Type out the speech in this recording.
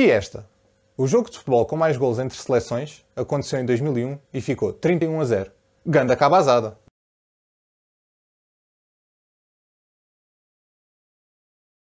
E esta? O jogo de futebol com mais gols entre seleções aconteceu em 2001 e ficou 31 a 0. Ganda cabazada!